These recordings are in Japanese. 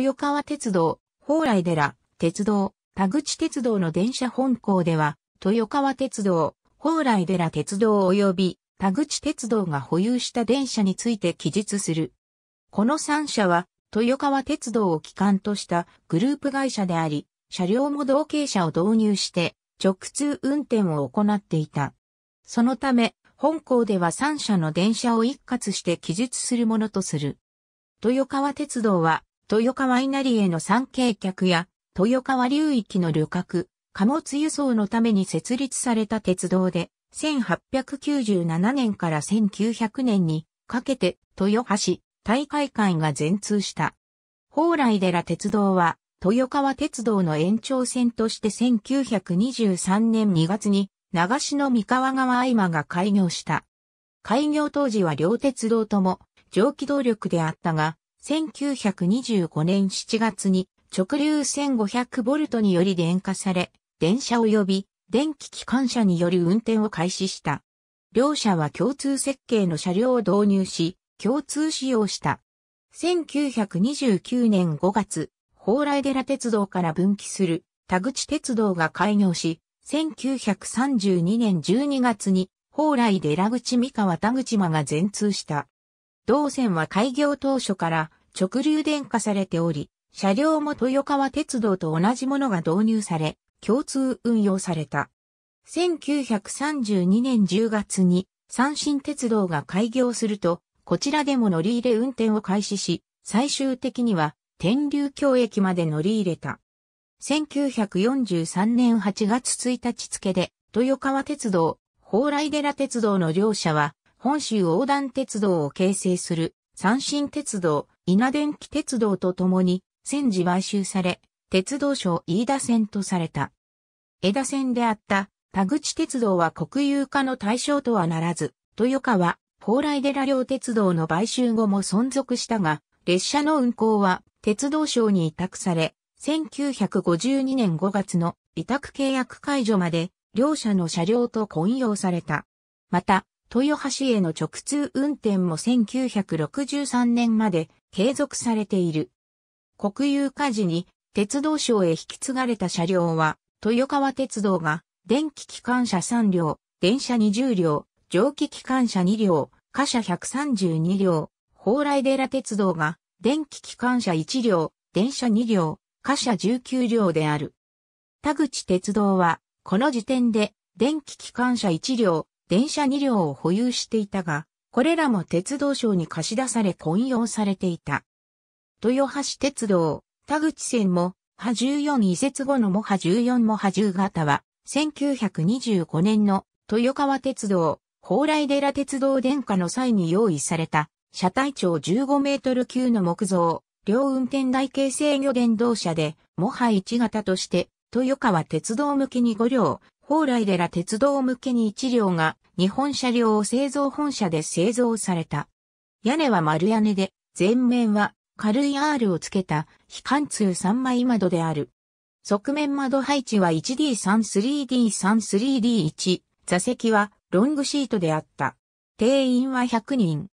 豊川鉄道、宝来寺、鉄道、田口鉄道の電車本校では、豊川鉄道、宝来寺鉄道及び田口鉄道が保有した電車について記述する。この3社は、豊川鉄道を機関としたグループ会社であり、車両も同型車を導入して直通運転を行っていた。そのため、本校では3社の電車を一括して記述するものとする。豊川鉄道は豊川稲荷への参詣客や、豊川流域の旅客、貨物輸送のために設立された鉄道で、1897年から1900年にかけて豊橋大会館が全通した。蓬莱寺鉄道は豊川鉄道の延長線として1923年2月に長篠三河川合間が開業した。開業当時は両鉄道とも蒸気動力であったが、1925年7月に直流1500ボルトにより電化され、電車及び電気機関車により運転を開始した。両社は共通設計の車両を導入し、共通使用した。1929年5月、蓬莱寺鉄道から分岐する田口鉄道が開業し、1932年12月に蓬莱寺口三河田口間が全通した。同線は開業当初から直流電化されており、車両も豊川鉄道と同じものが導入され、共通運用された。1932年10月に三新鉄道が開業すると、こちらでも乗り入れ運転を開始し、最終的には天竜橋駅まで乗り入れた。1943年8月1日付で、豊川鉄道、蓬莱寺鉄道の両社は本州横断鉄道を形成する三新鉄道、稲電気鉄道とともに、戦時買収され、鉄道省飯田線とされた。枝線であった田口鉄道は国有化の対象とはならず、豊川、蓬莱寺両鉄道の買収後も存続したが、列車の運行は鉄道省に委託され、1952年5月の委託契約解除まで両社の車両と混用された。また、豊橋への直通運転も1963年まで継続されている。国有化時に鉄道省へ引き継がれた車両は、豊川鉄道が電気機関車3両、電車20両、蒸気機関車2両、貨車132両、蓬莱寺鉄道が電気機関車1両、電車2両、貨車19両である。田口鉄道は、この時点で電気機関車1両、電車2両を保有していたが、これらも鉄道省に貸し出され混用されていた。豊橋鉄道、田口線も、波14移設後のモ波14モ波10型は、1925年の豊川鉄道、蓬莱寺鉄道殿下の際に用意された、車体長15メートル級の木造、両運転台形制御電動車で、モハ1型として、豊川鉄道向けに5両、蓬莱寺鉄道向けに1両が日本車両を製造本社で製造された。屋根は丸屋根で、前面は軽い R をつけた非貫通3枚窓である。側面窓配置は 1D3-3D3-3D1。座席はロングシートであった。定員は100人。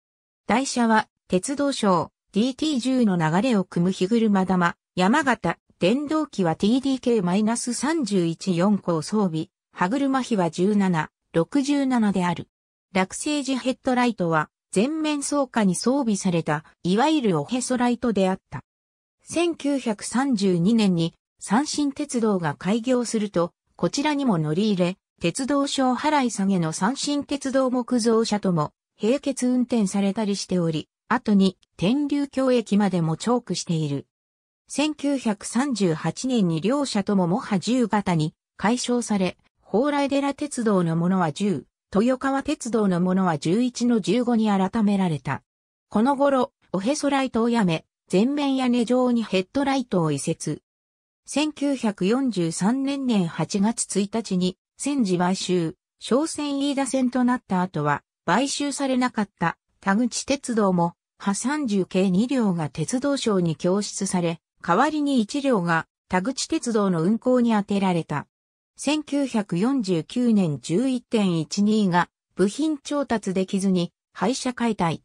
台車は鉄道省 DT10 の流れを組む日車玉、山形、電動機は TDK-314 個を装備、歯車比は17、67である。落成時ヘッドライトは全面装架に装備された、いわゆるおへそライトであった。1932年に三新鉄道が開業すると、こちらにも乗り入れ、鉄道省払い下げの三新鉄道木造車とも並結運転されたりしており、後に天竜橋駅までもチョークしている。1938年に両車とももは10型に解消され、蓬莱寺鉄道のものは10、豊川鉄道のものは11の15に改められた。この頃、おへそライトをやめ、全面屋根上にヘッドライトを移設。1943年年8月1日に、戦時買収、商船飯田線となった後は、買収されなかった田口鉄道も、波30系2両が鉄道省に供出され、代わりに1両が田口鉄道の運行に充てられた。1949年11.12が部品調達できずに廃車解体。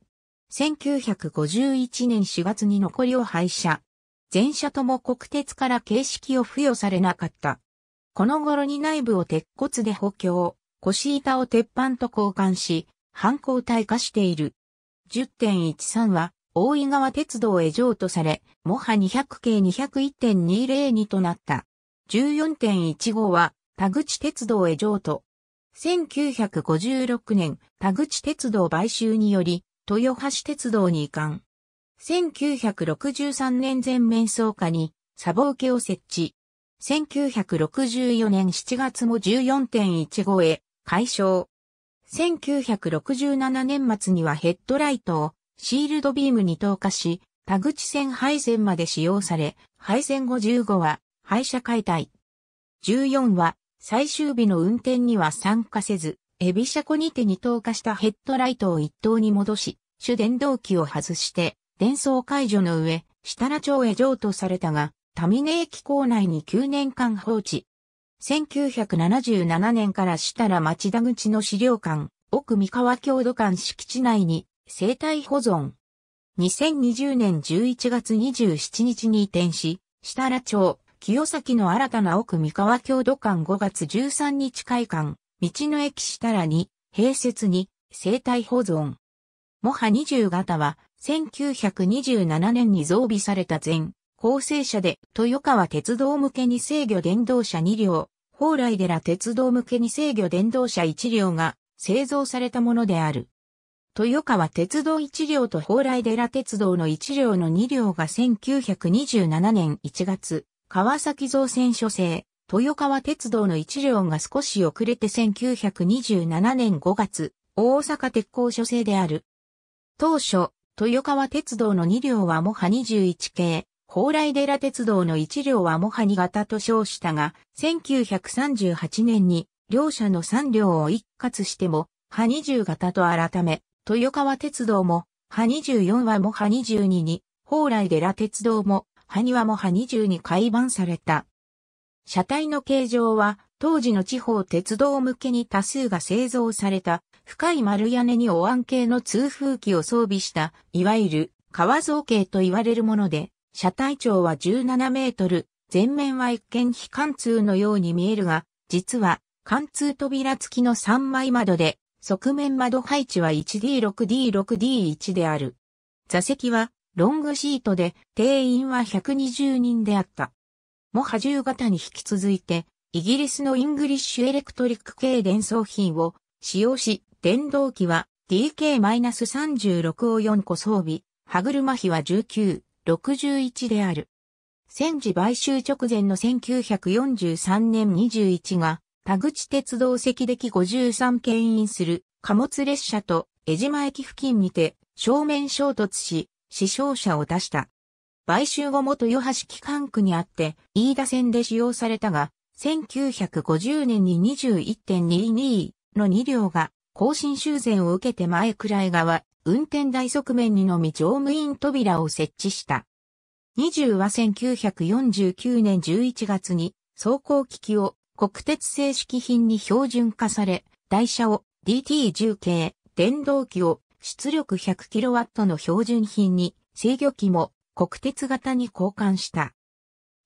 1951年4月に残りを廃車。全車とも国鉄から形式を付与されなかった。この頃に内部を鉄骨で補強、腰板を鉄板と交換し、半交代化している。10.13は大井川鉄道へ譲渡され、もは200系201.202となった。14.15は田口鉄道へ譲渡。1956年、田口鉄道買収により、豊橋鉄道に移管。1963年全面総下に、サボ受けを設置。1964年7月も14.15へ、解消。1967年末にはヘッドライトをシールドビームに投下し、田口線廃線まで使用され、廃線後15は廃車解体。14は最終日の運転には参加せず、エビシャコにて二等化したヘッドライトを一等に戻し、主電動機を外して、伝送解除の上、設楽町へ譲渡されたが、タミネ駅構内に9年間放置。1977年から設楽町田口の資料館、奥三河郷土館敷地内に生態保存。2020年11月27日に移転し、設楽町、清崎の新たな奥三河郷土館5月13日開館、道の駅したらに、併設に、生態保存。模波20型は、1927年に増備された全、構成車で、豊川鉄道向けに制御電動車2両、宝来寺鉄道向けに制御電動車1両が製造されたものである。豊川鉄道1両と宝来寺鉄道の1両の2両が1927年1月、川崎造船所制、豊川鉄道の一両が少し遅れて1927年5月、大阪鉄工所制である。当初、豊川鉄道の2両はモハ21系、蓬莱寺鉄道の1両はもは2型と称したが、1938年に両社の3両を一括しても、は20型と改め、豊川鉄道も、ハ24はモハ22に、蓬莱寺鉄道も、波庭もは20に改版された。車体の形状は、当時の地方鉄道向けに多数が製造された、深い丸屋根にお椀系の通風機を装備した、いわゆる、川造形と言われるもので、車体長は17メートル、前面は一見非貫通のように見えるが、実は、貫通扉付きの3枚窓で、側面窓配置は 1D6D6D1 である。座席はロングシートで定員は120人であった。モハ10型に引き続いて、イギリスのイングリッシュエレクトリック系電装品を使用し、電動機は DK-36 を4個装備、歯車比は19、61である。戦時買収直前の1943年21が、田口鉄道赤歴53牽引する貨物列車と江島駅付近にて正面衝突し、死傷者を出した。買収後元与橋機関区にあって、飯田線で使用されたが、1950年に21.22の2両が、更新修繕を受けて前くらい側、運転台側面にのみ乗務員扉を設置した。20は1949年11月に、走行機器を国鉄正式品に標準化され、台車を DT10 系、電動機を出力 100kW の標準品に制御機も国鉄型に交換した。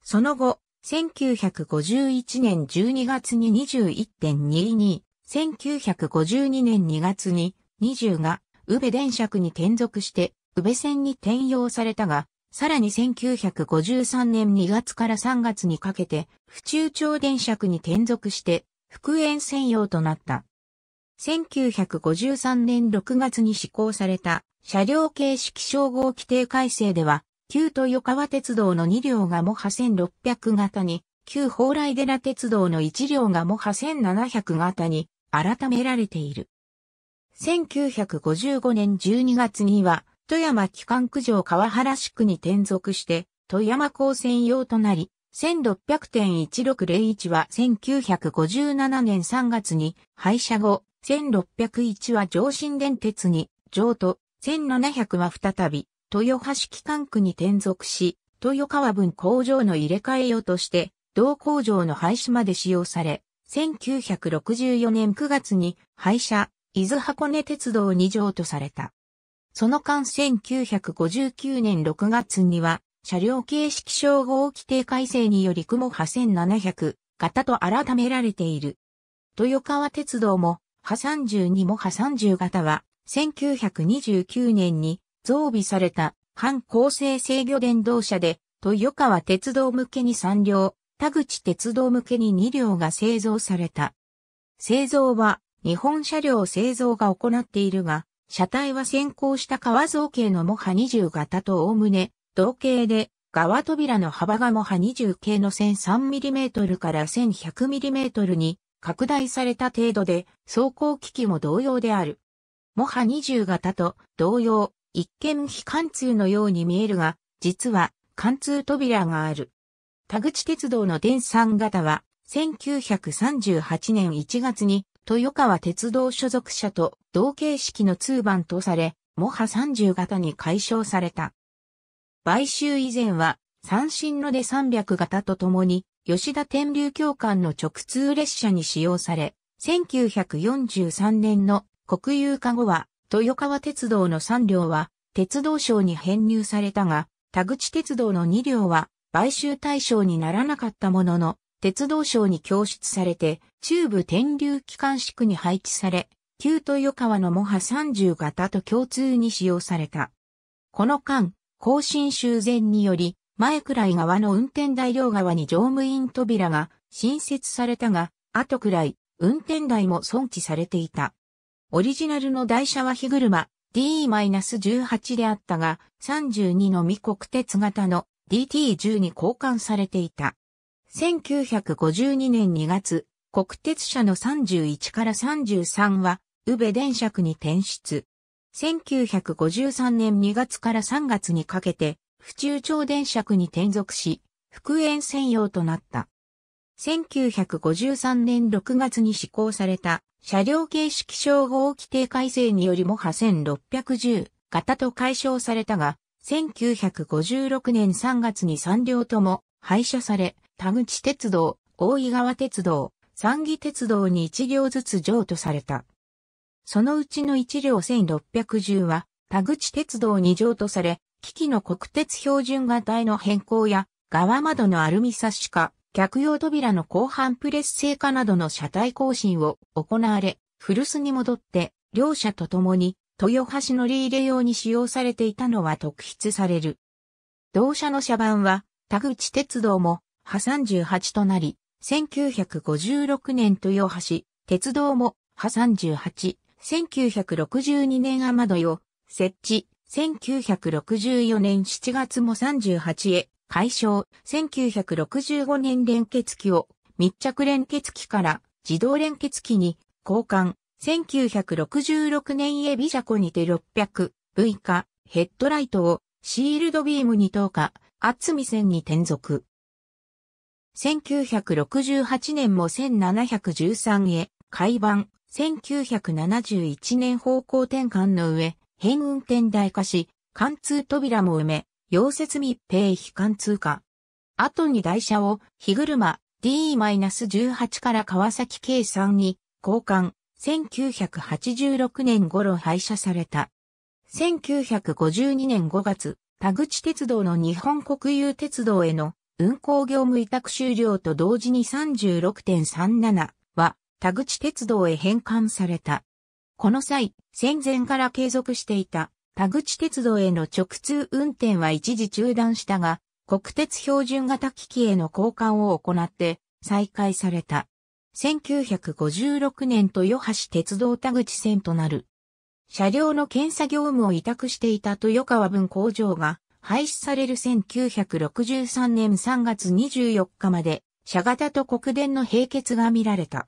その後、1951年12月に21.22、1952年2月に20が宇部電車区に転属して宇部線に転用されたが、さらに1953年2月から3月にかけて府中町電車区に転属して復縁専用となった。1953年6月に施行された車両形式称号規定改正では、旧豊川鉄道の2両がモハ1600型に、旧蓬莱寺鉄道の1両がモハ1700型に改められている。1955年12月には、富山機関区上川原宿に転属して、富山高専用となり、1600.1601は1957年3月に廃車後、1601は上新電鉄に上都、1700は再び、豊橋機関区に転属し、豊川分工場の入れ替え用として、同工場の廃止まで使用され、1964年9月に廃車、伊豆箱根鉄道に譲渡された。その間1959年6月には、車両形式称号規定改正により雲波1700型と改められている。豊川鉄道も波32も波30型は、1929年に増備された半構成制御電動車で、豊川鉄道向けに3両、田口鉄道向けに2両が製造された。製造は日本車両製造が行っているが、車体は先行した川造形のモハ20型と概ね、同型で、側扉の幅がモハ20系の 1003mm から 1100mm に拡大された程度で、走行機器も同様である。モハ20型と同様、一見非貫通のように見えるが、実は貫通扉がある。田口鉄道の電3型は、1938年1月に豊川鉄道所属者と同形式の通番とされ、モハ30型に解消された。買収以前は、三振ので300型とともに、吉田天竜教官の直通列車に使用され、1943年の国有化後は、豊川鉄道の3両は、鉄道省に編入されたが、田口鉄道の2両は、買収対象にならなかったものの、鉄道省に供出されて、中部天竜機関地区に配置され、旧豊川の模波30型と共通に使用された。この間、更新修繕により、前くらい側の運転台両側に乗務員扉が新設されたが、後くらい運転台も存置されていた。オリジナルの台車は火車 DE-18 であったが、32の未国鉄型の DT10 に交換されていた。1952年2月、国鉄車の31から33は、宇部電車区に転出。1953年2月から3月にかけて、府中超電車区に転属し、復縁専用となった。1953年6月に施行された車両形式商号規定改正によりも8610型と解消されたが、1956年3月に3両とも廃車され、田口鉄道、大井川鉄道、三義鉄道に1両ずつ譲渡された。そのうちの1両1610は、田口鉄道に譲渡され、機器の国鉄標準画体の変更や、側窓のアルミサッシ化、客用扉の後半プレス製化などの車体更新を行われ、古巣に戻って、両社と共に、豊橋乗り入れ用に使用されていたのは特筆される。同社の車番は、田口鉄道も、波38となり、1956年豊橋、鉄道も、波38、1962年雨戸よ、設置、1964年7月も38へ、解消、1965年連結機を密着連結機から自動連結機に交換、1966年へビジャコにて 600V 化、ヘッドライトをシールドビームに投下、厚み線に転属。1968年も1713へ、改版、1971年方向転換の上、変運転台化し、貫通扉も埋め、溶接密閉非貫通化。後に台車を、日車 D-18 から川崎計3に交換、1986年頃廃車された。1952年5月、田口鉄道の日本国有鉄道への運行業務委託終了と同時に36.37は田口鉄道へ返還された。この際、戦前から継続していた田口鉄道への直通運転は一時中断したが、国鉄標準型機器への交換を行って再開された。1956年豊橋鉄道田口線となる。車両の検査業務を委託していた豊川分工場が廃止される1963年3月24日まで、車型と国電の並結が見られた。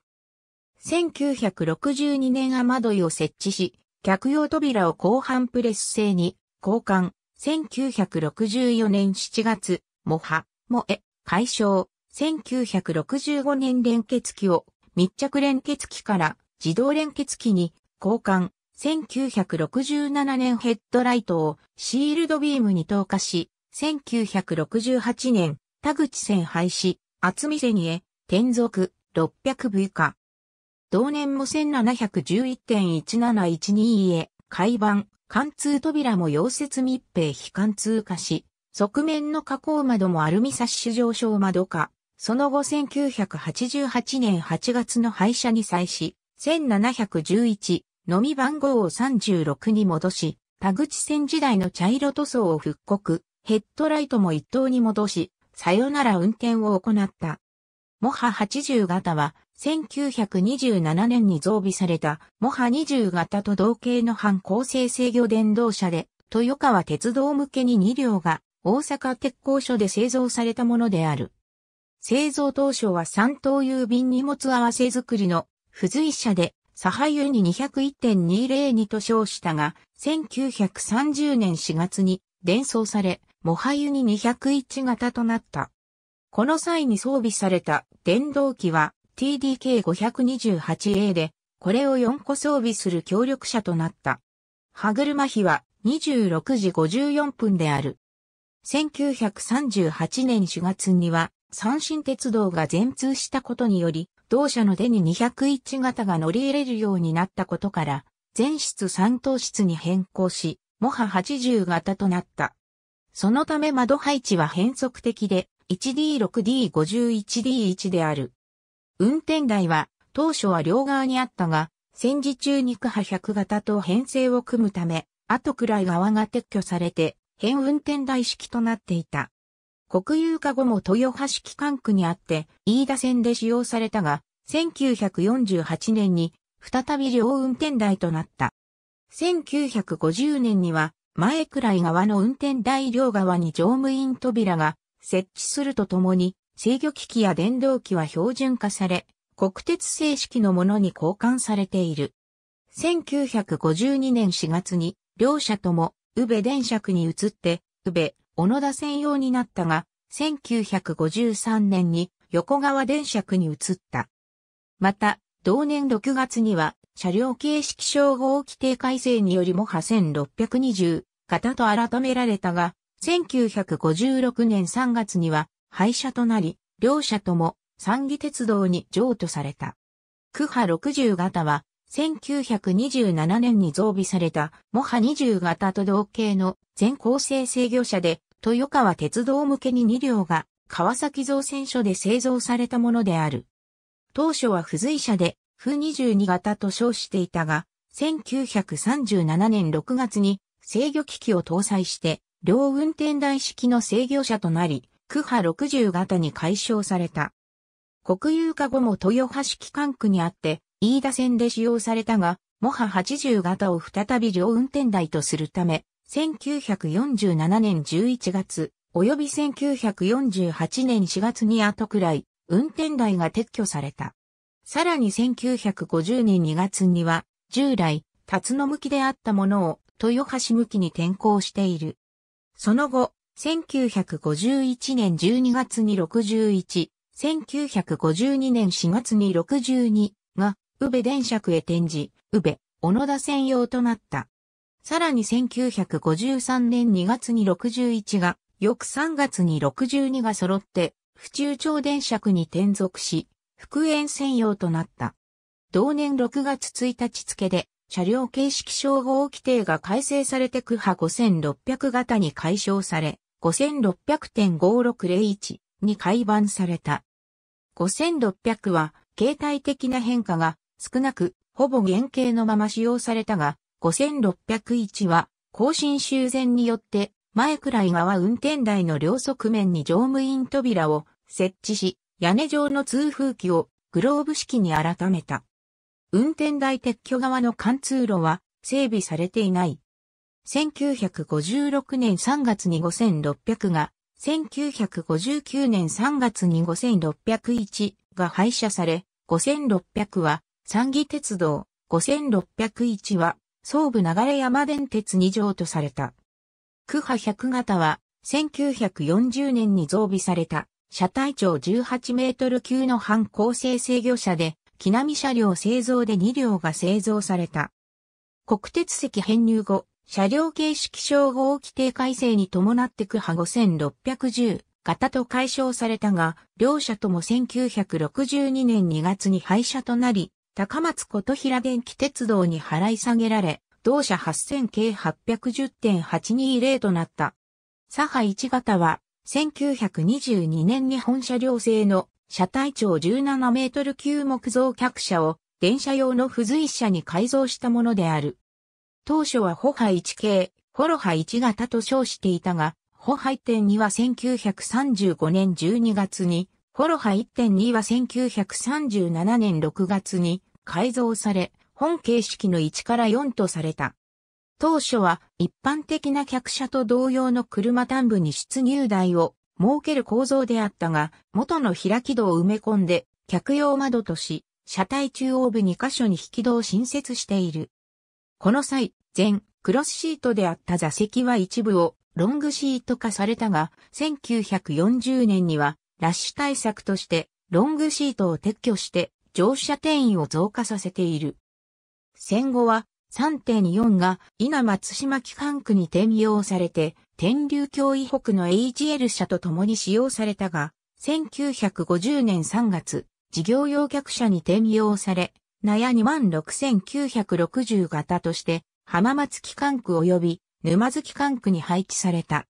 1962年雨どいを設置し、客用扉を後半プレス製に交換。1964年7月、モハ、モエ、解消。1965年連結機を密着連結機から自動連結機に交換。1967年ヘッドライトをシールドビームに投下し、1968年田口線廃止、厚見線へ転属 600V 化。同年も1711.1712へ、海板、貫通扉も溶接密閉非貫通化し、側面の加工窓もアルミサッシュ上昇窓化。その後1988年8月の廃車に際し、1711のみ番号を36に戻し、田口線時代の茶色塗装を復刻、ヘッドライトも一等に戻し、さよなら運転を行った。モハ80型は1927年に増備された、モハ20型と同型の半高性制御電動車で、豊川鉄道向けに2両が大阪鉄工所で製造されたものである。製造当初は三等郵便荷物合わせ作りの付随車で、左派ユに201.202と称したが、1930年4月に伝送され、モハユに201型となった。この際に装備された電動機は TDK528A で、これを4個装備する協力者となった。歯車比は26時54分である。1938年4月には、三新鉄道が全通したことにより、同社の手に201型が乗り入れるようになったことから、全室3等室に変更し、もは80型となった。そのため窓配置は変則的で、1D6D51D1 である。運転台は当初は両側にあったが、戦時中に区派100型と編成を組むため、後くらい側が撤去されて、変運転台式となっていた。国有化後も豊橋機関区にあって、飯田線で使用されたが、1948年に再び両運転台となった。1950年には、前くらい側の運転台両側に乗務員扉が設置するとともに、制御機器や電動機は標準化され、国鉄正式のものに交換されている。1952年4月に、両社とも、宇部電車区に移って、宇部、小野田専用になったが、1953年に横川電車区に移った。また、同年6月には、車両形式称号規定改正によりも破1620型と改められたが、1956年3月には廃車となり、両車とも三義鉄道に譲渡された。区派60型は、1927年に増備された、モハ20型と同型の全構成制御車で、豊川鉄道向けに2両が、川崎造船所で製造されたものである。当初は付随車で、風22型と称していたが、1937年6月に制御機器を搭載して、両運転台式の制御車となり、区派60型に解消された。国有化後も豊橋機関区にあって、飯田線で使用されたが、もは80型を再び両運転台とするため、1947年11月、及び1948年4月に後くらい、運転台が撤去された。さらに1950年2月には、従来、辰野向きであったものを豊橋向きに転向している。その後、1951年12月に61、1952年4月に62が、宇部電車区へ転じ、宇部、小野田専用となった。さらに1953年2月に61が、翌3月に62が揃って、府中町電車区に転属し、復縁専用となった。同年6月1日付で、車両形式称号規定が改正されて区派5600型に解消され、5600.5601に改版された。5600は形態的な変化が少なく、ほぼ原型のまま使用されたが、5601は更新修繕によって前くらい側運転台の両側面に乗務員扉を設置し、屋根上の通風機をグローブ式に改めた。運転台撤去側の貫通路は整備されていない。1956年3月に5600が、1959年3月に5601が廃車され、5600は三義鉄道、5601は総武流山電鉄2乗とされた。区波100型は1940年に増備された車体長18メートル級の半構成制御車で、木並車両製造で2両が製造された。国鉄石編入後、車両形式称号規定改正に伴って区派5610型と解消されたが、両社とも1962年2月に廃車となり、高松琴平電気鉄道に払い下げられ、同社8000系810.820となった。左派1型は、1922年に本車両製の車体長17メートル級木造客車を電車用の付随車に改造したものである。当初はホハ1系、ホロハ1型と称していたが、ホハ1.2は1935年12月に、ホロハ1.2は1937年6月に改造され、本形式の1から4とされた。当初は一般的な客車と同様の車端部に出入台を設ける構造であったが、元の開き戸を埋め込んで、客用窓とし、車体中央部2箇所に引き戸を新設している。この際、前、クロスシートであった座席は一部をロングシート化されたが、1940年にはラッシュ対策としてロングシートを撤去して乗車定員を増加させている。戦後は3 4が稲松島機関区に転用されて、天竜橋以北の HL 車と共に使用されたが、1950年3月、事業用客車に転用され、納屋26960型として、浜松機関区及び沼津機関区に配置された。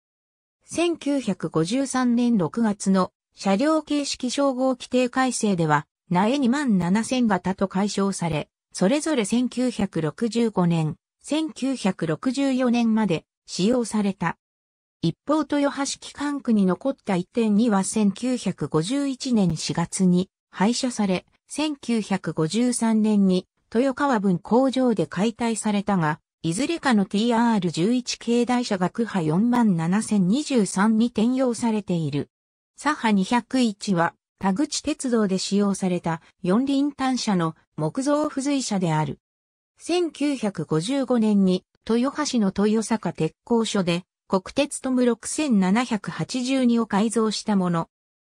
1953年6月の車両形式称号規定改正では、苗2万7000型と解消され、それぞれ1965年、1964年まで使用された。一方豊橋機関区に残った1.2は1951年4月に廃車され、1953年に豊川分工場で解体されたが、いずれかの TR11 系台車が区波47023に転用されている。左派201は田口鉄道で使用された四輪単車の木造付随車である。1955年に豊橋の豊坂鉄工所で国鉄トム6782を改造したもの。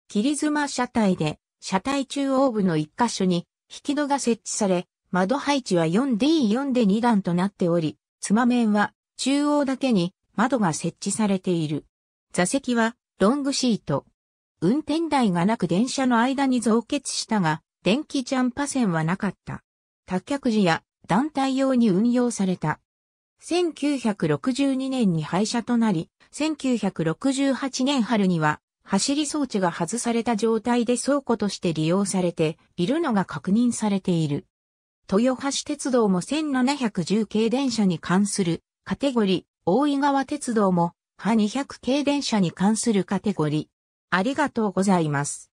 霧妻車体で車体中央部の一箇所に引き戸が設置され、窓配置は 4D4 で2段となっており、つま面は中央だけに窓が設置されている。座席はロングシート。運転台がなく電車の間に増結したが、電気ジャンパ線はなかった。多却時や団体用に運用された。1962年に廃車となり、1968年春には走り装置が外された状態で倉庫として利用されているのが確認されている。豊橋鉄道も1710系電車に関するカテゴリー、大井川鉄道も、派200系電車に関するカテゴリー。ありがとうございます。